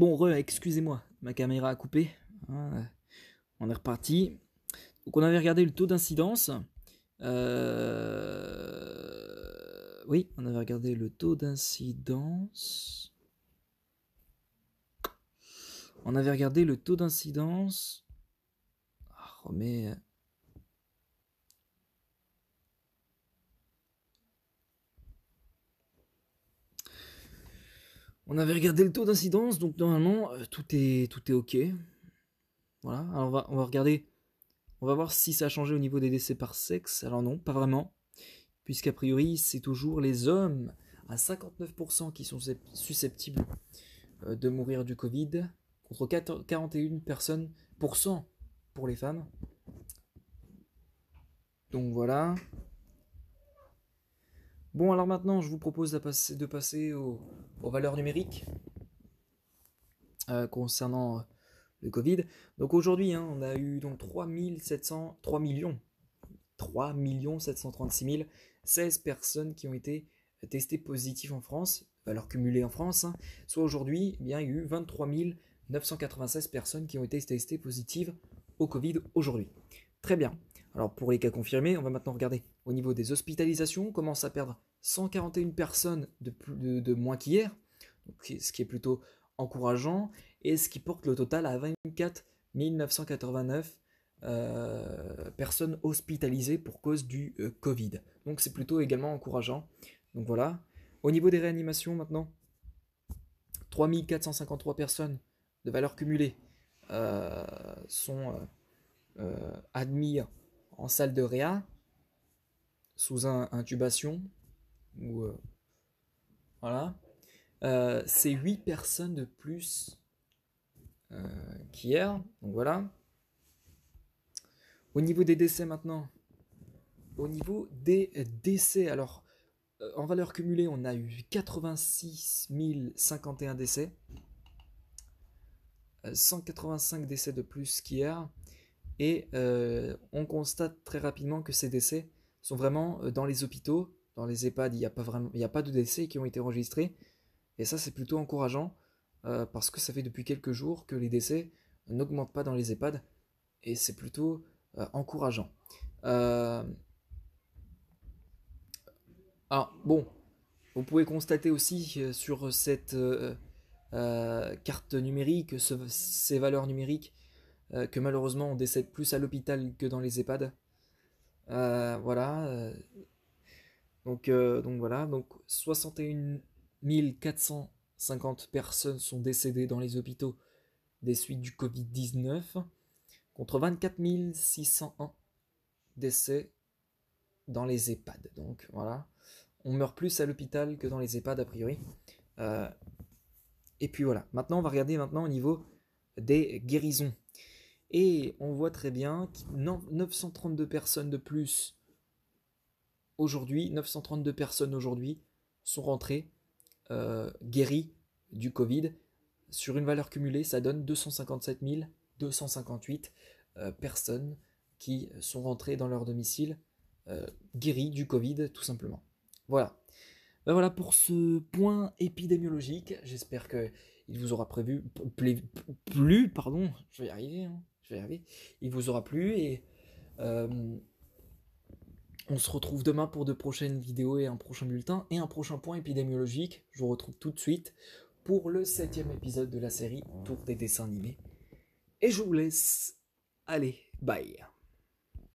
Bon, re, excusez-moi, ma caméra a coupé. Hein, on est reparti. Donc on avait regardé le taux d'incidence. Euh, oui, on avait regardé le taux d'incidence. On avait regardé le taux d'incidence. Oh, ah, mais... On avait regardé le taux d'incidence, donc normalement euh, tout est tout est ok. Voilà, alors on va, on va regarder, on va voir si ça a changé au niveau des décès par sexe. Alors non, pas vraiment, puisqu'a priori c'est toujours les hommes à 59% qui sont susceptibles euh, de mourir du Covid, contre 41 personnes pour pour les femmes. Donc voilà, Bon, alors maintenant, je vous propose de passer, aux, valeurs numériques euh, concernant euh, le Covid. Donc aujourd'hui, hein, on a eu donc 3 736 016 16 personnes qui ont été testées positives en France, valeur cumulée en France. Hein. soit aujourd'hui, eh bien, il y a eu 23 996 personnes qui ont été testées positives au Covid aujourd'hui. Très bien. Alors pour les cas confirmés, on va maintenant regarder au niveau des hospitalisations, on commence à perdre 141 personnes de, de, moins qu'hier, ce qui est plutôt encourageant, et ce qui porte le total à 24 989 euh, personnes hospitalisées pour cause du euh, Covid. Donc c'est plutôt également encourageant. Donc voilà. Au niveau des réanimations maintenant, 3453 personnes de valeur cumulée euh, sont admises en salle de réa, sous un, intubation, ou euh, voilà, euh, c'est 8 personnes de plus euh, qu'hier. Donc voilà. Au niveau des décès maintenant. Au niveau des décès, alors en valeur cumulée, on a eu 86 051 décès. 185 décès de plus qu'hier. Et euh, on constate très rapidement que ces décès sont vraiment euh, dans les hôpitaux, dans les EHPAD, il n'y a, pas a pas de décès qui ont été enregistrés. Et ça, c'est plutôt encourageant euh, parce que ça fait depuis quelques jours que les décès n'augmentent pas dans les EHPAD. Et c'est plutôt encourageant. Ah bon, vous pouvez constater aussi sur cette carte numérique, ces valeurs numériques, euh, que malheureusement on décède plus à l'hôpital que dans les EHPAD. Euh, voilà. Euh, donc, donc voilà, donc 61 450 personnes sont décédées dans les hôpitaux des suites du Covid-19 contre 24 601 décès dans les EHPAD. Donc voilà, on meurt plus à l'hôpital que dans les EHPAD a priori. et puis voilà, maintenant on va regarder maintenant au niveau des guérisons. Et on voit très bien que 932 personnes de plus aujourd'hui, 932 personnes aujourd'hui sont rentrées euh, guéries du Covid. Sur une valeur cumulée, ça donne 257 258 euh, personnes qui sont rentrées dans leur domicile euh, guéries du Covid, tout simplement. Voilà. Ben voilà pour ce point épidémiologique. J'espère qu'il vous aura prévu, Plus, pardon, je vais y arriver. Hein. Il vous aura plu et euh, on se retrouve demain pour de prochaines vidéos et un prochain bulletin et un prochain point épidémiologique. Je vous retrouve tout de suite pour le septième épisode de la série Tour des dessins animés. Et je vous laisse. Allez, bye